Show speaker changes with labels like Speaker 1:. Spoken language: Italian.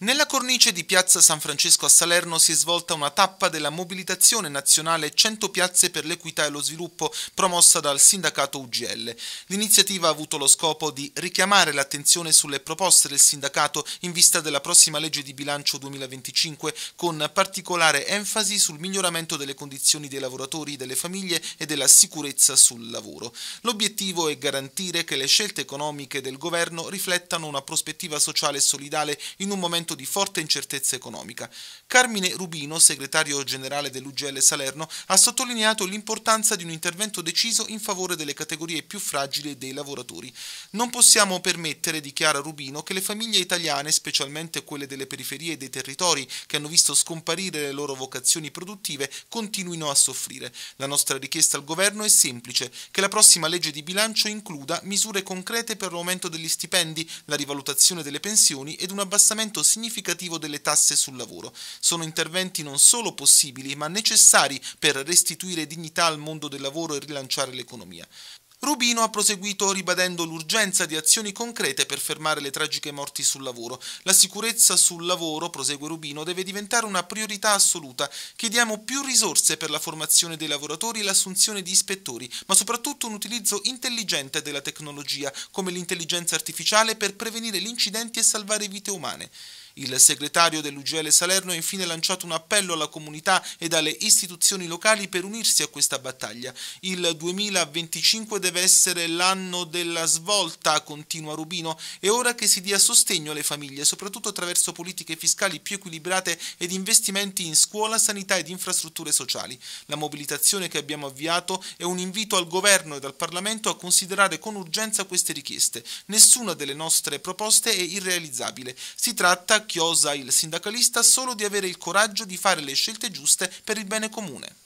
Speaker 1: Nella cornice di Piazza San Francesco a Salerno si è svolta una tappa della mobilitazione nazionale 100 piazze per l'equità e lo sviluppo promossa dal sindacato UGL. L'iniziativa ha avuto lo scopo di richiamare l'attenzione sulle proposte del sindacato in vista della prossima legge di bilancio 2025 con particolare enfasi sul miglioramento delle condizioni dei lavoratori, delle famiglie e della sicurezza sul lavoro. L'obiettivo è garantire che le scelte economiche del governo riflettano una prospettiva sociale e solidale in un momento momento di forte incertezza economica. Carmine Rubino, segretario generale dell'UGL Salerno, ha sottolineato l'importanza di un intervento deciso in favore delle categorie più fragili dei lavoratori. Non possiamo permettere, dichiara Rubino, che le famiglie italiane, specialmente quelle delle periferie e dei territori che hanno visto scomparire le loro vocazioni produttive, continuino a soffrire. La nostra richiesta al governo è semplice, che la prossima legge di bilancio includa misure concrete per l'aumento degli stipendi, la rivalutazione delle pensioni ed un abbassamento significativo significativo delle tasse sul lavoro. Sono interventi non solo possibili, ma necessari per restituire dignità al mondo del lavoro e rilanciare l'economia. Rubino ha proseguito ribadendo l'urgenza di azioni concrete per fermare le tragiche morti sul lavoro. La sicurezza sul lavoro, prosegue Rubino, deve diventare una priorità assoluta. Chiediamo più risorse per la formazione dei lavoratori e l'assunzione di ispettori, ma soprattutto un utilizzo intelligente della tecnologia, come l'intelligenza artificiale, per prevenire gli incidenti e salvare vite umane. Il segretario dell'UGL Salerno ha infine lanciato un appello alla comunità ed alle istituzioni locali per unirsi a questa battaglia. Il 2025 deve essere l'anno della svolta, continua Rubino, è ora che si dia sostegno alle famiglie, soprattutto attraverso politiche fiscali più equilibrate ed investimenti in scuola, sanità ed infrastrutture sociali. La mobilitazione che abbiamo avviato è un invito al governo e al Parlamento a considerare con urgenza queste richieste. Nessuna delle nostre proposte è irrealizzabile. Si tratta chiosa il sindacalista solo di avere il coraggio di fare le scelte giuste per il bene comune.